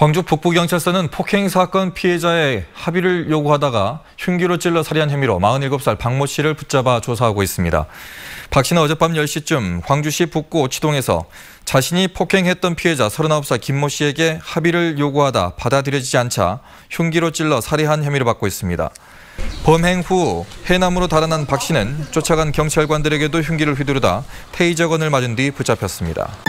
광주 북부경찰서는 폭행 사건 피해자의 합의를 요구하다가 흉기로 찔러 살해한 혐의로 47살 박모 씨를 붙잡아 조사하고 있습니다. 박 씨는 어젯밤 10시쯤 광주시 북구 오치동에서 자신이 폭행했던 피해자 39살 김모 씨에게 합의를 요구하다 받아들여지지 않자 흉기로 찔러 살해한 혐의를 받고 있습니다. 범행 후 해남으로 달아난 박 씨는 쫓아간 경찰관들에게도 흉기를 휘두르다 테이저건을 맞은 뒤 붙잡혔습니다.